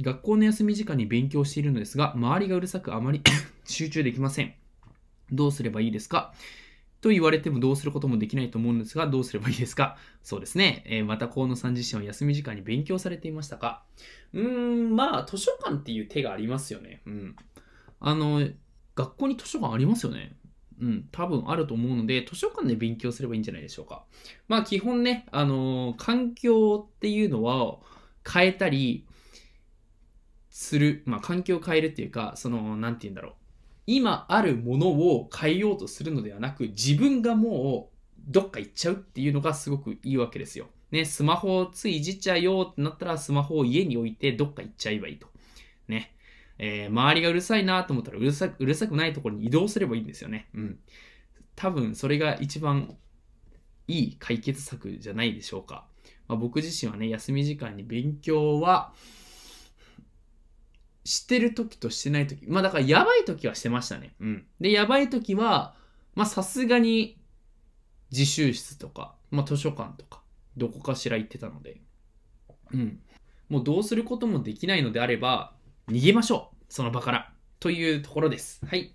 学校の休み時間に勉強しているのですが、周りがうるさくあまり 集中できません。どうすればいいですかと言われてもどうすることもできないと思うんですが、どうすればいいですかそうですね。えー、また河野さん自身は休み時間に勉強されていましたかうーん、まあ、図書館っていう手がありますよね。うん。あの、学校に図書館ありますよね。うん、多分あると思うので、図書館で勉強すればいいんじゃないでしょうか。まあ、基本ね、あのー、環境っていうのは変えたり、する、まあ、環境を変えるっていうか、その、なんて言うんだろう。今あるものを変えようとするのではなく、自分がもうどっか行っちゃうっていうのがすごくいいわけですよ。ね、スマホをついじっちゃうよってなったら、スマホを家に置いてどっか行っちゃえばいいと。ね。えー、周りがうるさいなと思ったらうるさく、うるさくないところに移動すればいいんですよね。うん。多分それが一番いい解決策じゃないでしょうか。まあ、僕自身はね、休み時間に勉強は、してる時としてない時。まあだからやばい時はしてましたね。うん。で、やばい時は、まあさすがに自習室とか、まあ図書館とか、どこかしら行ってたので。うん。もうどうすることもできないのであれば、逃げましょうその場から。というところです。はい。